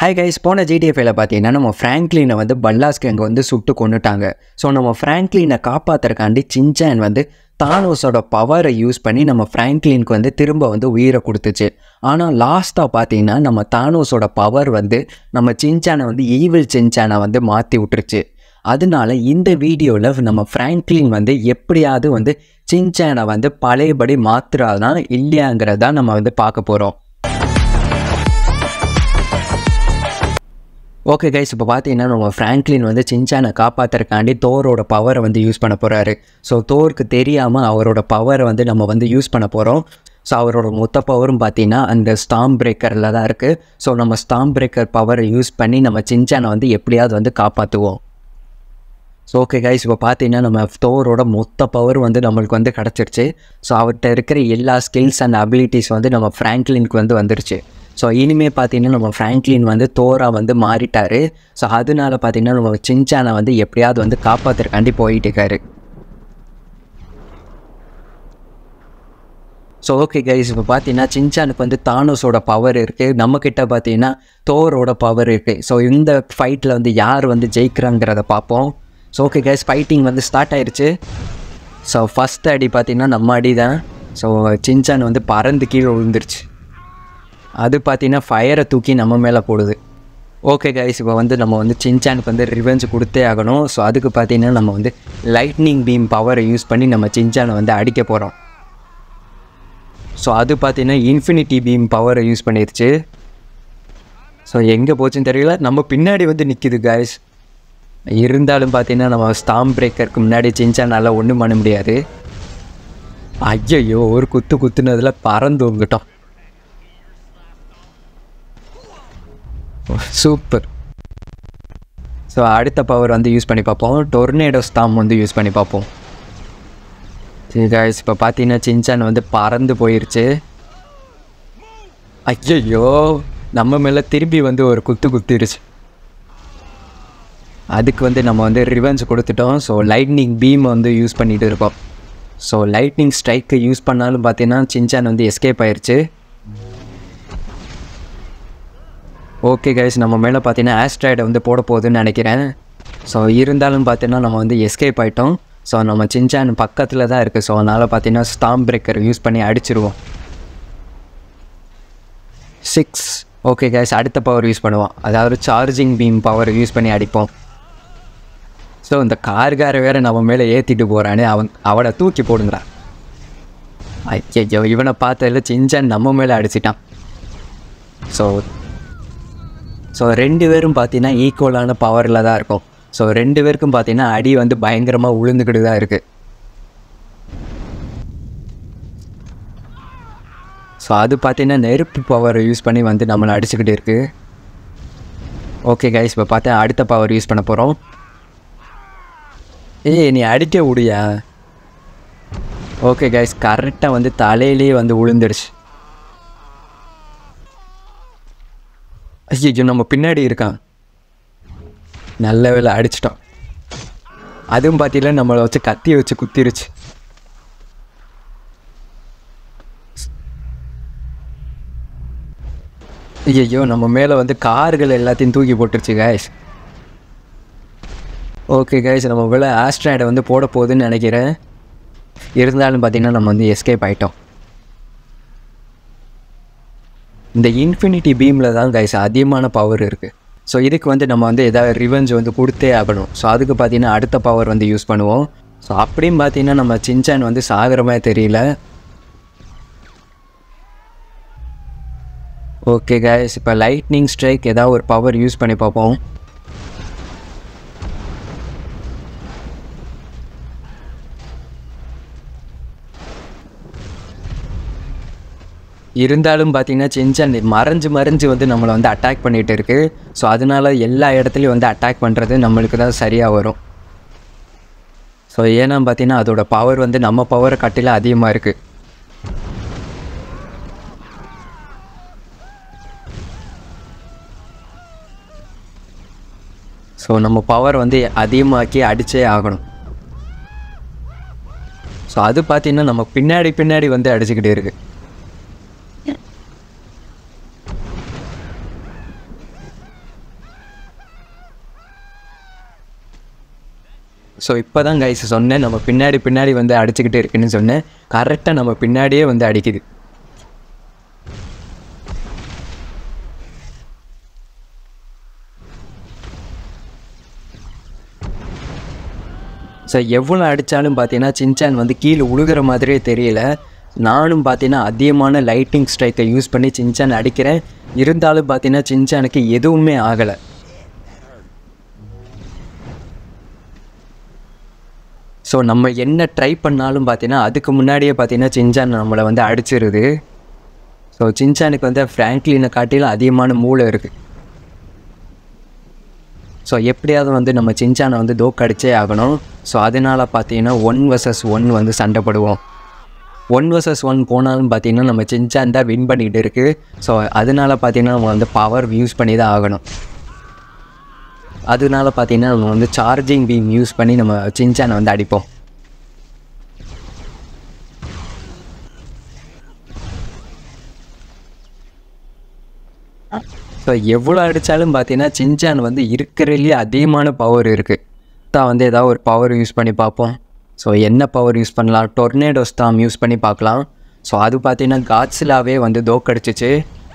hi guys போன ஜிடிஎஃப்ஐயில் பார்த்தீங்கன்னா நம்ம ஃப்ராங்க்லினை வந்து பல்லாஸ் கேங் வந்து சுட்டு கொண்டுட்டாங்க ஸோ நம்ம ஃப்ராங்க்லினை காப்பாற்றுறக்காண்டி சின்சான் வந்து தானோஸோட பவரை யூஸ் பண்ணி நம்ம ஃப்ராங்க்லினுக்கு வந்து திரும்ப வந்து உயிரை கொடுத்துச்சு ஆனால் லாஸ்ட்டாக பார்த்தீங்கன்னா நம்ம தானோஸோட பவர் வந்து நம்ம சின்சானை வந்து ஈவில் சின்சானை வந்து மாற்றி விட்டுருச்சு அதனால இந்த வீடியோவில் நம்ம ஃப்ராங்க்லின் வந்து எப்படியாவது வந்து சின்சானை வந்து பழையபடி மாற்றுறாதான் இல்லையாங்கிறதான் நம்ம வந்து பார்க்க போகிறோம் ஓகே கைஸ் இப்போ பார்த்தீங்கன்னா நம்ம ஃப்ராங்க்லின் வந்து சின்சானை காப்பாற்றுறக்காண்டி தோரோட பவரை வந்து யூஸ் பண்ண போகிறாரு ஸோ தோருக்கு தெரியாமல் அவரோட பவரை வந்து நம்ம வந்து யூஸ் பண்ண போகிறோம் ஸோ அவரோட மொத்த பவரும் பார்த்தீங்கன்னா அந்த ஸ்டாம் பிரேக்கரில் தான் இருக்குது ஸோ நம்ம ஸ்டாம் பிரேக்கர் பவரை யூஸ் பண்ணி நம்ம சின்சானை வந்து எப்படியாவது வந்து காப்பாற்றுவோம் ஸோ ஓகே கைஸ் இப்போ பார்த்தீங்கன்னா நம்ம தோரோட மொத்த பவர் வந்து நம்மளுக்கு வந்து கிடச்சிருச்சு ஸோ அவர்கிட்ட இருக்கிற எல்லா ஸ்கில்ஸ் அண்ட் அபிலிட்டிஸ் வந்து நம்ம ஃப்ராங்க்லினுக்கு வந்து வந்துருச்சு ஸோ இனிமேல் பார்த்தீங்கன்னா நம்ம ஃப்ராங்க்லின் வந்து தோரா வந்து மாறிட்டார் ஸோ அதனால பார்த்தீங்கன்னா நம்ம சின்சானை வந்து எப்படியாவது வந்து காப்பாற்றுறக்காண்டி போயிட்டு இருக்காரு ஸோ ஓகே கைஸ் இப்போ பார்த்தீங்கன்னா சின்சானுக்கு வந்து தானோஸோட பவர் இருக்குது நம்மக்கிட்ட பார்த்தீங்கன்னா தோரோட பவர் இருக்குது ஸோ இந்த ஃபைட்டில் வந்து யார் வந்து ஜெயிக்கிறாங்கிறத பார்ப்போம் ஸோ ஓகே கைஸ் ஃபைட்டிங் வந்து ஸ்டார்ட் ஆயிடுச்சு ஸோ ஃபஸ்ட் அடி பார்த்தீங்கன்னா நம்ம அடி தான் ஸோ சின்சான் வந்து பறந்து கீழே விழுந்துருச்சு அது பார்த்திங்கன்னா ஃபயரை தூக்கி நம்ம மேலே போடுது ஓகே கைஸ் இப்போ வந்து நம்ம வந்து சின்சானுக்கு வந்து ரிவெஞ்ச் கொடுத்தே ஆகணும் ஸோ அதுக்கு பார்த்திங்கன்னா நம்ம வந்து லைட்னிங் பீம் பவரை யூஸ் பண்ணி நம்ம சின்சானை வந்து அடிக்க போகிறோம் ஸோ அது பார்த்திங்கன்னா இன்ஃபினிட்டி பீம் பவரை யூஸ் பண்ணிடுச்சு ஸோ எங்கே போச்சுன்னு தெரியல நம்ம பின்னாடி வந்து நிற்கிது கைஸ் இருந்தாலும் பார்த்திங்கன்னா நம்ம ஸ்டாம் பிரேக்கருக்கு முன்னாடி சின்சானால் ஒன்றும் பண்ண முடியாது ஐயையோ ஒரு குத்து குத்துனதில் பறந்து வந்துட்டோம் சூப்பர் ஸோ அடுத்த பவர் வந்து யூஸ் பண்ணி பார்ப்போம் டொர்னேடோ ஸ்டாம் வந்து யூஸ் பண்ணி பார்ப்போம் சரி காய்ஸ் இப்போ பார்த்தீங்கன்னா சின்சான் வந்து பறந்து போயிருச்சு ஐயோ நம்ம மேலே திரும்பி வந்து ஒரு குத்து குத்திருச்சு அதுக்கு வந்து நம்ம வந்து ரிவென்ஸ் கொடுத்துட்டோம் ஸோ லைட்னிங் பீம் வந்து யூஸ் பண்ணிகிட்டு இருக்கோம் ஸோ லைட்னிங் ஸ்ட்ரைக்கு யூஸ் பண்ணாலும் பார்த்தீங்கன்னா சின்சான் வந்து எஸ்கேப் ஆயிடுச்சு ஓகே கைஸ் நம்ம மேலே பார்த்தீங்கன்னா ஆஸ்ட்ராய்டை வந்து போட போகுதுன்னு நினைக்கிறேன் ஸோ இருந்தாலும் பார்த்தீங்கன்னா நம்ம வந்து எஸ்கேப் ஆகிட்டோம் ஸோ நம்ம சின்சான் பக்கத்தில் தான் இருக்குது ஸோ அதனால் பார்த்தீங்கன்னா ஸ்டாம் பிரேக்கர் யூஸ் பண்ணி அடிச்சிருவோம் சிக்ஸ் ஓகே கேஸ் அடுத்த பவர் யூஸ் பண்ணுவோம் அதாவது சார்ஜிங் பீம் பவர் யூஸ் பண்ணி அடிப்போம் ஸோ இந்த கார்கார வேறு நம்ம மேலே ஏற்றிட்டு போகிறானே அவன் அவனை தூக்கி போடுங்கிறான் ஐயோ இவனை பார்த்ததில் சின்சான் நம்ம மேலே அடிச்சிட்டான் ஸோ ஸோ ரெண்டு பேரும் பார்த்தீங்கன்னா ஈக்குவலான பவரில் தான் இருக்கும் ஸோ ரெண்டு பேருக்கும் பார்த்தீங்கன்னா அடி வந்து பயங்கரமாக உளுந்துக்கிட்டு தான் இருக்குது ஸோ அது பார்த்தீங்கன்னா நெருப்பு பவர் யூஸ் பண்ணி வந்து நம்மளை அடிச்சுக்கிட்டு இருக்குது ஓகே கைஸ் இப்போ பார்த்தேன் அடுத்த பவர் யூஸ் பண்ண போகிறோம் ஏய் நீ அடிக்க விடியா ஓகே கைஸ் கரெக்டாக வந்து தலையிலே வந்து விழுந்துடுச்சு ஐயோ நம்ம பின்னாடி இருக்கான் நல்ல வேலை அடிச்சிட்டோம் அதுவும் பார்த்தீங்கன்னா நம்மளை வச்சு கத்தியை வச்சு குத்திருச்சு ஐயோ நம்ம மேலே வந்து கார்கள் எல்லாத்தையும் தூக்கி போட்டுருச்சு கேஷ் ஓகே கைஸ் நம்ம வில ஆஸ்ட்ராய்டை வந்து போட போகுதுன்னு நினைக்கிறேன் இருந்தாலும் பார்த்தீங்கன்னா நம்ம வந்து எஸ்கேப் ஆகிட்டோம் இந்த இன்ஃபினிட்டி பீமில் தான் கைஸ் அதிகமான பவர் இருக்குது ஸோ இதுக்கு வந்து நம்ம வந்து எதாவது ரிவெஞ்ச் வந்து கொடுத்தே ஆகணும் ஸோ அதுக்கு பார்த்தீங்கன்னா அடுத்த பவர் வந்து யூஸ் பண்ணுவோம் ஸோ அப்படியும் பார்த்தீங்கன்னா நம்ம சின்சான் வந்து சாகரமாக தெரியல ஓகே கைஸ் இப்போ லைட்னிங் ஸ்ட்ரைக் ஏதாவது ஒரு பவர் யூஸ் பண்ணி பார்ப்போம் இருந்தாலும் பார்த்தீங்கன்னா சென்சான் மறைஞ்சு மறைஞ்சு வந்து நம்மளை வந்து அட்டாக் பண்ணிகிட்டு இருக்குது ஸோ அதனால் எல்லா இடத்துலையும் வந்து அட்டாக் பண்ணுறது நம்மளுக்கு தான் சரியாக வரும் ஸோ ஏன்னா பார்த்தீங்கன்னா அதோட பவர் வந்து நம்ம பவரை கட்டில அதிகமாக இருக்குது ஸோ நம்ம பவர் வந்து அதிகமாக்கி அடித்தே ஆகணும் ஸோ அது பார்த்திங்கன்னா நம்ம பின்னாடி பின்னாடி வந்து அடிச்சுக்கிட்டே இருக்குது ஸோ இப்போ தான் கைஸ் சொன்னேன் நம்ம பின்னாடி பின்னாடி வந்து அடிச்சுக்கிட்டு இருக்குன்னு சொன்னேன் கரெக்டாக நம்ம பின்னாடியே வந்து அடிக்குது ஸோ எவ்வளோ அடித்தாலும் பார்த்தீங்கன்னா சின்சான் வந்து கீழே உழுகிற மாதிரியே தெரியல நானும் பார்த்தீங்கன்னா அதிகமான லைட்டிங் ஸ்ட்ரைக்கை யூஸ் பண்ணி சின்சான் அடிக்கிறேன் இருந்தாலும் பார்த்தீங்கன்னா சின்சானுக்கு எதுவுமே ஆகலை ஸோ நம்ம என்ன ட்ரை பண்ணாலும் பார்த்தீங்கன்னா அதுக்கு முன்னாடியே பார்த்தீங்கன்னா சின்சான் நம்மளை வந்து அடிச்சிருது ஸோ சின்சானுக்கு வந்து ஃப்ராங்க்லினை காட்டிலும் அதிகமான மூளை இருக்குது ஸோ எப்படியாவது வந்து நம்ம சின்சானை வந்து தோக்கடிச்சே ஆகணும் ஸோ அதனால் பார்த்தீங்கன்னா ஒன் வர்சஸ் ஒன் வந்து சண்டைப்படுவோம் ஒன் வர்சஸ் ஒன் போனாலும் பார்த்தீங்கன்னா நம்ம சின்சான் தான் வின் பண்ணிகிட்டு இருக்குது ஸோ அதனால் பார்த்தீங்கன்னா நம்ம வந்து பவர் யூஸ் பண்ணி தான் ஆகணும் அதனால பார்த்தீங்கன்னா நம்ம வந்து சார்ஜிங் பீம் யூஸ் பண்ணி நம்ம சின்சானை வந்து அடிப்போம் ஸோ எவ்வளோ அடித்தாலும் பார்த்தீங்கன்னா சின்சான் வந்து இருக்கிறதுலேயே அதிகமான பவர் இருக்குது தான் வந்து ஏதாவது ஒரு பவர் யூஸ் பண்ணி பார்ப்போம் ஸோ என்ன பவர் யூஸ் பண்ணலாம் டொர்னேடோஸ் தான் யூஸ் பண்ணி பார்க்கலாம் ஸோ அது பார்த்தீங்கன்னா காட்ஸிலாவே வந்து தோக்கடிச்சிச்சு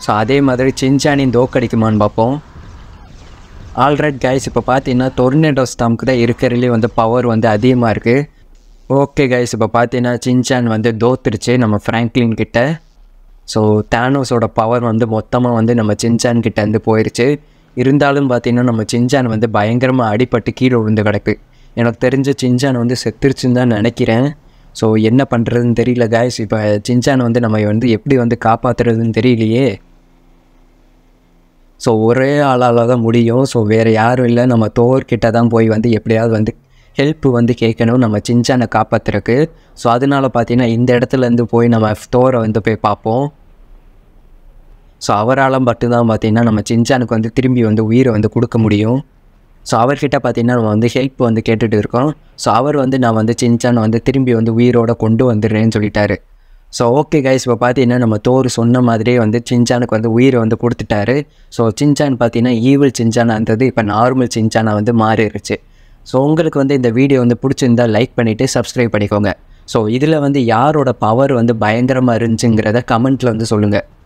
ஸோ அதே மாதிரி சின்சானின் தோக்கடிக்குமான்னு பார்ப்போம் ஆல்ரைட் கைஸ் இப்போ பார்த்தீங்கன்னா டொர்னேடோ ஸ்டாம்க்கு தான் இருக்கிறதுலே வந்து பவர் வந்து அதிகமாக இருக்குது ஓகே கைஸ் இப்போ பார்த்தீங்கன்னா சின்சான் வந்து தோத்துருச்சு நம்ம ஃப்ராங்க்லின் கிட்டே ஸோ தேனோஸோட பவர் வந்து மொத்தமாக வந்து நம்ம சின்சான் கிட்டேருந்து போயிடுச்சு இருந்தாலும் பார்த்தீங்கன்னா நம்ம சின்சான் வந்து பயங்கரமாக அடிப்பட்டு கீழே விழுந்து கிடக்கு எனக்கு தெரிஞ்ச சின்சான் வந்து செத்துருச்சுன்னு தான் நினைக்கிறேன் ஸோ என்ன பண்ணுறதுன்னு தெரியல கைஸ் இப்போ சின்சான் வந்து நம்ம வந்து எப்படி வந்து காப்பாற்றுறதுன்னு தெரியலையே ஸோ ஒரே ஆளால் தான் முடியும் ஸோ வேறு யாரும் இல்லை நம்ம தோர்கிட்ட தான் போய் வந்து எப்படியாவது வந்து ஹெல்ப் வந்து கேட்கணும் நம்ம சின்சானை காப்பாற்றுறக்கு ஸோ அதனால் பார்த்தீங்கன்னா இந்த இடத்துலேருந்து போய் நம்ம தோரை வந்து போய் பார்ப்போம் ஸோ அவரால் மட்டும்தான் பார்த்திங்கன்னா நம்ம சின்சானுக்கு வந்து திரும்பி வந்து உயிரை வந்து கொடுக்க முடியும் ஸோ அவர்கிட்ட பார்த்திங்கன்னா நம்ம வந்து ஹெல்ப் வந்து கேட்டுகிட்டு இருக்கோம் ஸோ அவர் வந்து நான் வந்து சின்சானை வந்து திரும்பி வந்து உயிரோடு கொண்டு வந்துடுறேன்னு சொல்லிட்டாரு ஸோ ஓகே கைஸ் இப்போ பார்த்தீங்கன்னா நம்ம தோர் சொன்ன மாதிரியே வந்து சின்சானுக்கு வந்து உயிரை வந்து கொடுத்துட்டாரு ஸோ சின்சான் பார்த்தீங்கன்னா ஈவில் சின்சானாக இருந்தது இப்போ நார்மல் சின்சானாக வந்து மாறிடுச்சு ஸோ உங்களுக்கு வந்து இந்த வீடியோ வந்து பிடிச்சிருந்தால் லைக் பண்ணிவிட்டு சப்ஸ்கிரைப் பண்ணிக்கோங்க ஸோ இதில் வந்து யாரோட பவர் வந்து பயங்கரமாக இருந்துச்சுங்கிறத கமெண்ட்டில் வந்து சொல்லுங்கள்